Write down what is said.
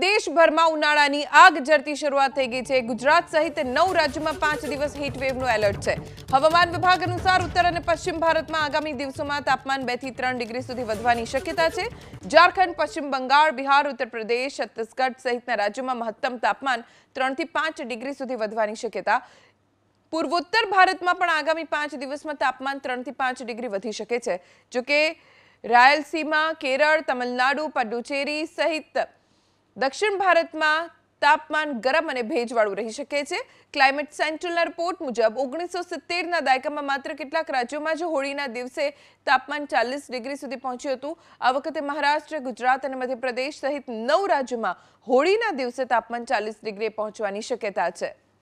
देशभर में उना आग जरती शुरुआत थी गई है गुजरात सहित नौ राज्य में पांच दिवस हिटवेव एलर्ट है हवान विभाग अनुसार उत्तर पश्चिम भारत में आगामी दिवसों में तापमान बे तरह डिग्री सुधी शक्यता है झारखंड पश्चिम बंगाल बिहार उत्तर प्रदेश छत्तीसगढ़ सहित राज्यों में महत्तम तापमान त्री पांच डिग्री सुधी शक्यता पूर्वोत्तर भारत में आगामी पांच दिवस में तापमान त्री पांच डिग्री वी सके जो कि रायलसीमा केरल तमिलनाडु पुडुचेरी सहित દક્ષિણ ભારતમાં તાપમાન ગરમ અને ભેજવાળું રહી શકે છે ક્લાઇમેટ સેન્ટ્રલના રિપોર્ટ મુજબ ઓગણીસો સિત્તેરના દાયકામાં માત્ર કેટલાક રાજ્યોમાં જ હોળીના દિવસે તાપમાન ચાલીસ ડિગ્રી સુધી પહોંચ્યું હતું આ વખતે મહારાષ્ટ્ર ગુજરાત અને મધ્યપ્રદેશ સહિત નવ રાજ્યોમાં હોળીના દિવસે તાપમાન ચાલીસ ડિગ્રીએ પહોંચવાની શક્યતા છે